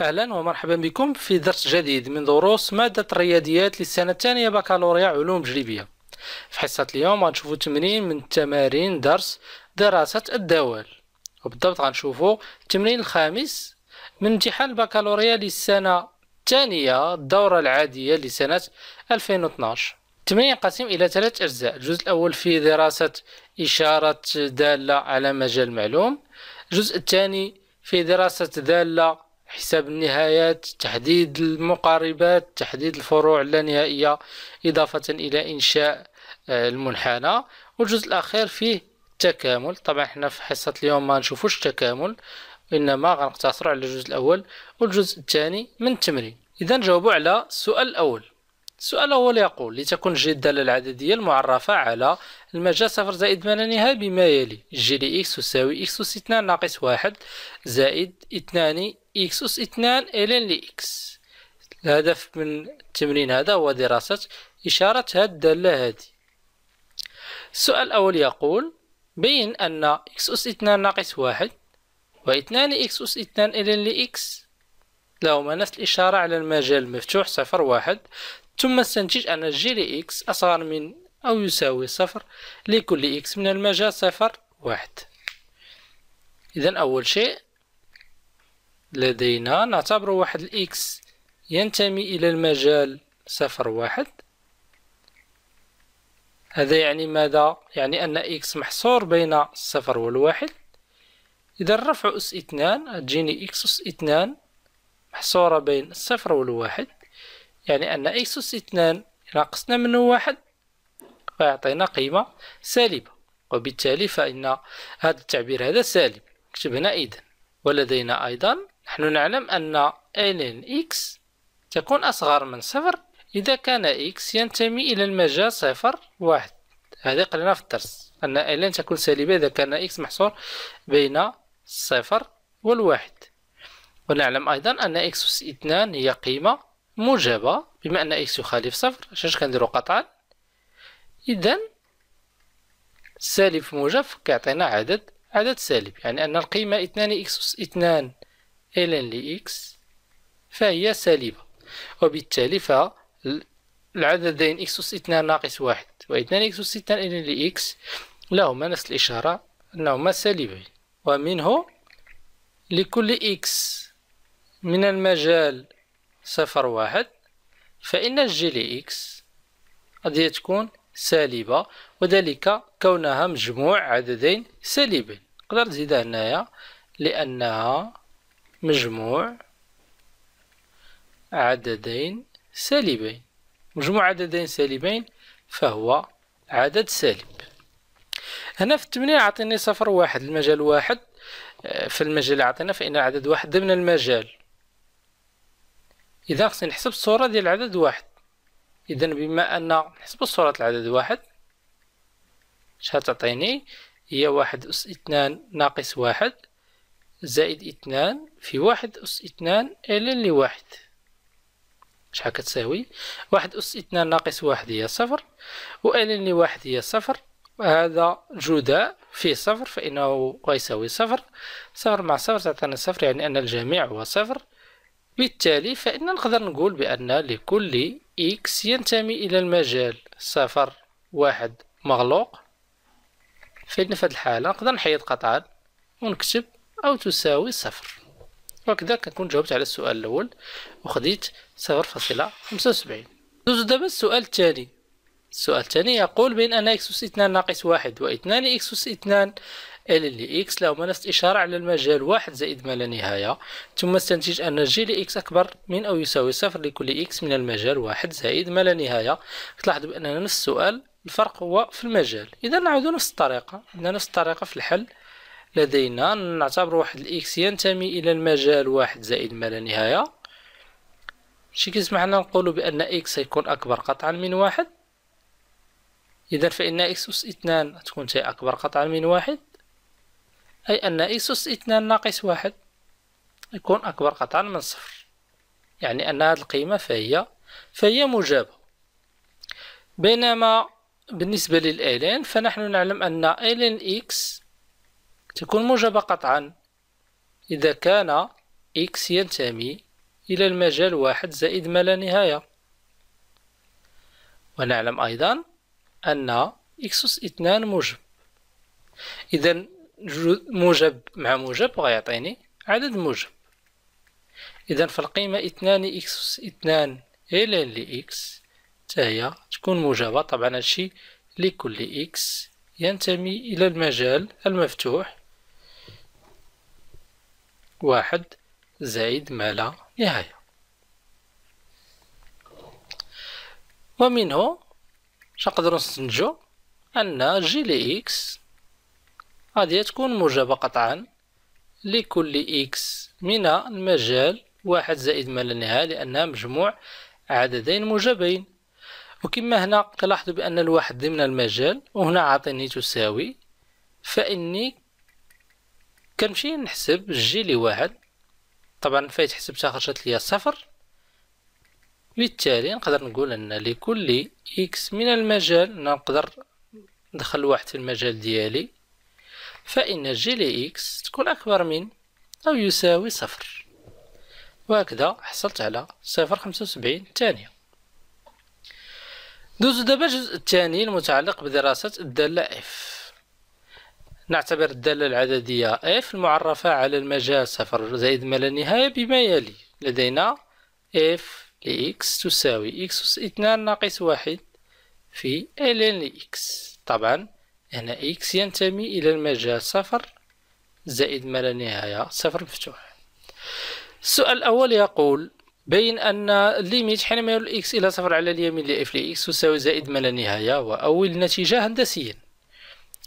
أهلا ومرحبا بكم في درس جديد من دروس مادة الرياضيات للسنة الثانية بكالوريا علوم تجريبية في حصة اليوم غنشوفو تمرين من تمارين درس دراسة الدوال وبالضبط غنشوفو التمرين الخامس من امتحان البكالوريا للسنة الثانية الدورة العادية لسنة 2012 التمرين ينقسم إلى ثلاث أجزاء الجزء الأول في دراسة إشارة دالة على مجال معلوم الجزء الثاني في دراسة دالة حساب النهايات تحديد المقاربات تحديد الفروع اللانهائية إضافة إلى إنشاء آه، المنحنى والجزء الأخير فيه التكامل طبعا حنا في حصة اليوم ما نشوفوش التكامل إنما غنقتصر على الجزء الأول والجزء الثاني من التمرين إذا جاوبوا على السؤال الأول السؤال الأول يقول لتكن جي الدالة العددية المعرفة على المجال صفر زائد ثمانينها بما يلي جي لإكس تساوي إكس أس 2 ناقص واحد زائد اثنان إكس أس اثنان إلين لإكس الهدف من التمرين هذا هو دراسة إشارة هاد الدالة هذه السؤال الأول يقول بين أن إكس أس اثنان ناقص واحد و واثنان إكس أس اثنان إلين لإكس لهما نفس الإشارة على المجال المفتوح صفر واحد ثم استنتج أن جي لإكس أصغر من أو يساوي صفر لكل إكس من المجال صفر واحد إذا أول شيء لدينا نعتبر واحد الإكس ينتمي إلى المجال صفر واحد هذا يعني ماذا؟ يعني أن إكس محصور بين الصفر والواحد إذا الرفع أس اثنان تجيني إكس أس اثنان محصورة بين الصفر والواحد يعني أن إكس أس اثنان ناقصنا منه واحد فيعطينا قيمة سالبة وبالتالي فإن هذا التعبير هذا سالب نكتب هنا إذن ولدينا أيضا نحن نعلم أن ln x تكون أصغر من صفر إذا كان x ينتمي إلى المجال صفر واحد هذا قلنا في الدرس أن ln تكون سالبة إذا كان x محصور بين صفر والواحد ونعلم أيضا أن x أس اثنان هي قيمة موجبة بما أن x يخالف صفر عشان كنديرو قطعا إذا سالب موجب كيعطينا عدد عدد سالب يعني أن القيمة اثنان x أس اثنان ln لإكس فهي سالبة وبالتالي فالعددين إكس أس اثنان ناقص واحد 2 إكس أس اثنان ln لإكس لهما نفس الإشارة أنهما سالبين ومنه لكل إكس من المجال صفر واحد فإن جي لإكس قد تكون سالبة وذلك كونها مجموع عددين سالبين نقدر نزيدها هنايا لأنها مجموع عددين سالبين مجموع عددين سالبين فهو عدد سالب هنا في التمنية عطيني صفر واحد المجال واحد آه، في المجال اللي عطينا فإن عدد واحد ضمن المجال إذا خصني نحسب الصورة ديال عدد واحد إذا بما أن نحسب الصورة العدد واحد شحال تعطيني هي واحد أس اثنان ناقص واحد زائد اثنان في واحد أس اثنان إلين لواحد شحال كتساوي واحد أس اثنان ناقص واحد هي صفر و إلين لواحد هي صفر هذا جداء فيه صفر فإنه غيساوي صفر صفر مع صفر تعطينا صفر يعني أن الجميع هو صفر بالتالي فإن نقدر نقول بأن لكل إكس ينتمي إلى المجال صفر واحد مغلوق فإن في هذه الحالة نقدر نحيد قطعا ونكتب أو تساوي صفر وكذا كنكون جاوبت على السؤال الأول وخديت صفر فاصلة خمسة وسبعين ندوزو دابا السؤال الثاني السؤال الثاني يقول بين أن إكس أس اثنان ناقص واحد واثنان إكس أس اثنان ال لإكس لهما نفس الإشارة على المجال واحد زائد ما لا نهاية ثم استنتج أن جي لإكس أكبر من أو يساوي صفر لكل إكس من المجال واحد زائد ما لا نهاية تلاحظ بأننا نفس السؤال الفرق هو في المجال إذا نعاودو نفس الطريقة عندنا نفس الطريقة في الحل لدينا نعتبر واحد الإكس ينتمي إلى المجال واحد زائد ما لا نهاية شي كيسمح لنا نقولوا بأن إكس سيكون أكبر قطعا من واحد إذا فإن إكس أس اثنان تكون تي أكبر قطعا من واحد أي أن إكس أس اثنان ناقص واحد يكون أكبر قطعا من صفر يعني أن هذه القيمة فهي فهي مجابة بينما بالنسبة للالين فنحن نعلم أن الين إكس تكون موجبة قطعا إذا كان إكس ينتمي إلى المجال واحد زائد ما لا نهاية ونعلم أيضا أن إكس أس اثنان موجب إذا موجب مع موجب غيعطيني عدد موجب إذا فالقيمة اثنان إكس أس اثنان إلى لإكس تاهي تكون موجبة طبعا هادشي لكل إكس ينتمي إلى المجال المفتوح واحد زائد ما لا نهاية ومنه نقدروا نستنتجو أن جي لي إكس غادي تكون موجبة قطعا لكل إكس من المجال واحد زائد ما لا نهاية لأنها مجموع عددين موجبين وكما هنا تلاحظوا بأن الواحد ضمن المجال وهنا عاطيني تساوي فإني كنمشي نحسب جي لواحد طبعا فايت حسبتها خرجت ليا صفر بالتالي نقدر نقول ان لكل اكس من المجال نقدر ندخل واحد في المجال ديالي فان جي لي اكس تكون اكبر من او يساوي صفر وهكذا حصلت على صفر خمسة وسبعين ثانية دوزو دابا الجزء الثاني المتعلق بدراسة الدالة اف نعتبر الدالة العددية f إيه، المعرفة على المجال صفر زائد ما لا نهاية بما يلي لدينا f لx تساوي x أس اثنان ناقص واحد في ln x طبعا هنا x ينتمي إلى المجال صفر زائد ما لا نهاية صفر مفتوح السؤال الأول يقول بين أن الليميت حينما يرى x إلى صفر على اليمين ل f لx تساوي زائد ما لا نهاية وأول نتيجة هندسيا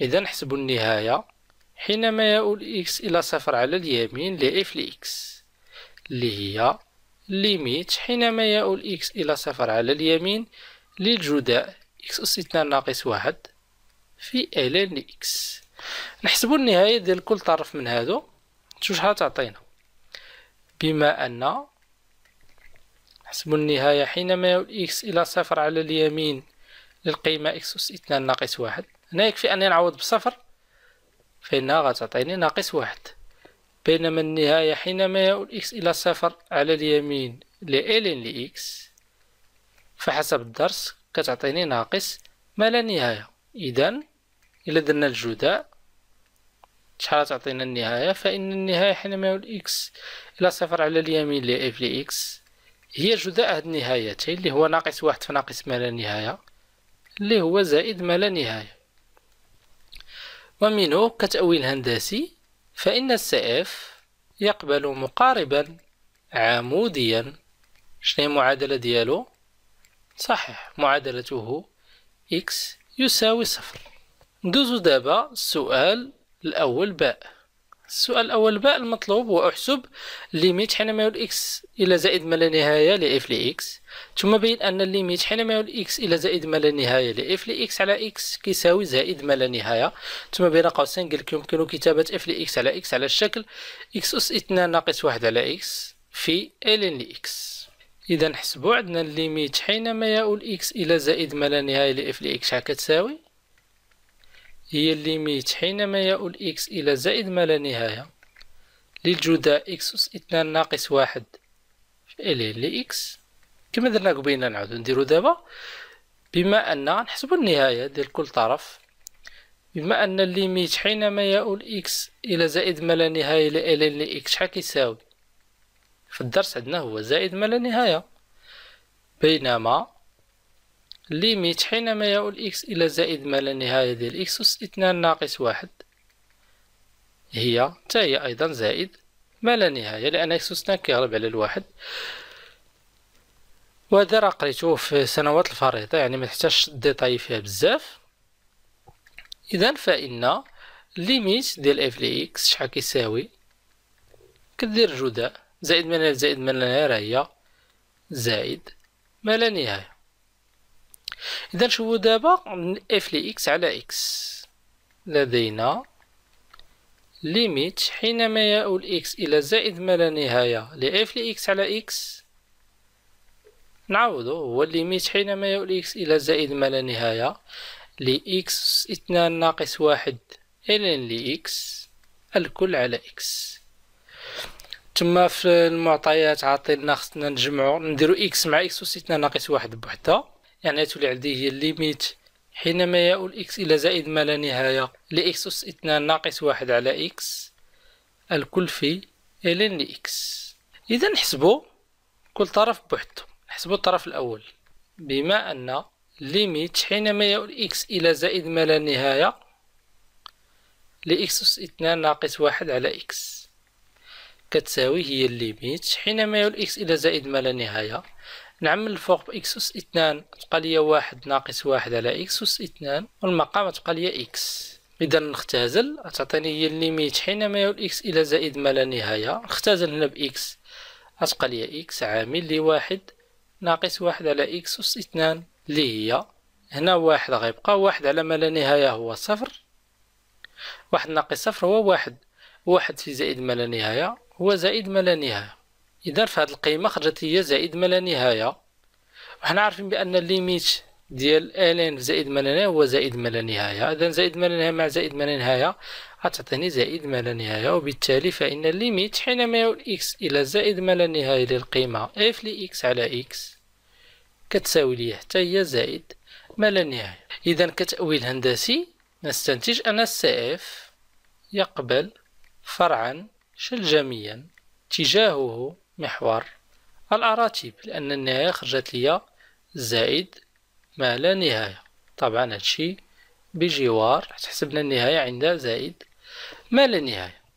إذا نحسب النهاية حينما يؤول x إلى صفر على اليمين لإف لإكس اللي هي ليميت حينما يؤول x إلى صفر على اليمين للجداء x أس اثنان ناقص واحد في ln لإكس نحسبو النهاية ديال كل طرف من هادو شحال تعطينا بما أن نحسبو النهاية حينما يؤول x إلى صفر على اليمين للقيمة x أس اثنان ناقص واحد هنا يكفي أني نعوض بصفر فإنها غتعطيني ناقص واحد بينما النهاية حينما يؤول إكس إلى صفر على اليمين لإلين لإكس فحسب الدرس كتعطيني ناقص ما لا نهاية إذن إلا درنا الجداء شحال تعطينا النهاية فإن النهاية حينما يؤول إكس إلى صفر على اليمين لإف لإكس هي جداء هاد النهايتين اللي هو ناقص واحد فناقص ما لا نهاية اللي هو زائد ما لا نهاية ومنه كتأويل هندسي فإن السائف يقبل مقاربا عموديا شنو المعادلة ديالو صحيح معادلته x يساوي صفر ندوزو دابا السؤال الأول باء السؤال الأول باء المطلوب وأحسب ليميت حينما يعود إكس إلى زائد ما لا نهاية لإف لإكس ثم بين أن الليميت حينما يعود إكس إلى زائد ما لا نهاية لإف لإكس على إكس كيساوي زائد ما لا نهاية ثم بين قوسين لك يمكن كتابة إف لإكس على إكس على الشكل إكس أس 2 ناقص واحد على إكس في إلين لإكس إذا نحسبو عندنا الليميت حينما يؤول إكس إلى زائد ما لا نهاية لإف لإكس شحال كتساوي هي الليميت حينما يؤول إكس إلى زائد ما لا نهاية للجداء إكس أس اثنان ناقص واحد في ال إكس كما درنا قبيلنا نعود نديرو دابا بما أن نحسب النهاية ديال كل طرف بما أن الليميت حينما يؤول إكس إلى زائد ما لا نهاية ل ال إكس شحال كيساوي في الدرس عندنا هو زائد ما لا نهاية بينما ليميت حينما يؤول إكس إلى زائد ما لا نهاية ديال إكس أس 2 ناقص واحد هي حتى هي أيضا زائد ما لا نهاية لأن إكس أس 2 كيغلب على الواحد وهذا راه قريته في سنوات الفريضة يعني ما تحتاجش الديتاي فيها بزاف إذا فإن ليميت ديال اف لي إكس شحال كيساوي كدير جداء زائد ما زائد ما لا نهاية هي زائد ما لا نهاية اذا نشوفو دابا اف لي اكس على اكس لدينا ليميت حينما يؤول اكس الى زائد ما لا نهايه لاف لي اكس على اكس نعوضو هو ليميت حينما يؤول اكس الى زائد ما لا نهايه لاكس 2 ناقص واحد ln لإكس الكل على إكس ثم في المعطيات عاطينا خصنا نجمعو نديرو إكس مع إكس أس اثنان ناقص واحد بوحدها يعني تولي عندي هي الليميت حينما يؤول إكس إلى زائد ما لا نهاية لإكس أس 2 ناقص واحد على إكس الكل في إلين لإكس إذا نحسبو كل طرف بوحدو نحسبو الطرف الأول بما أن ليميت حينما يؤول إكس إلى زائد ما لا نهاية لإكس أس 2 ناقص واحد على إكس كتساوي هي الليميت حينما يؤول إكس إلى زائد ما لا نهاية نعمل الفوق بإكس أس اثنان تبقى ليا واحد ناقص واحد على إكس أس اثنان والمقام تبقى ليا إكس إذا نختازل تعطيني هي الليميت حينما يؤول إكس إلى زائد ما لا نهاية نختازل هنا بإكس أتبقى ليا إكس عامل لواحد ناقص واحد على إكس أس اثنان لي هي هنا واحد غيبقى واحد على ما لا نهاية هو صفر واحد ناقص صفر هو واحد واحد في زائد ما لا نهاية هو زائد ما لا نهاية اذا فهاد القيمه خرجت هي زائد ما لا نهايه وحنا عارفين بان الليميت ديال الين في زائد ما لا نهايه هو زائد ما لا نهايه اذا زائد ما لا نهايه مع زائد ما لا نهايه غتعطيني زائد ما لا نهايه وبالتالي فان الليميت حينما يؤول اكس الى زائد ما لا نهايه للقيمه اف لاكس على اكس كتساوي ليا حتى هي زائد ما لا نهايه اذا كتاويل هندسي نستنتج ان السي اف يقبل فرعا شلجميا اتجاهه محور الأراتيب لأن النهاية خرجت ليا زائد ما لا نهاية طبعا هادشي بجوار حسبنا النهاية عند زائد ما لا نهاية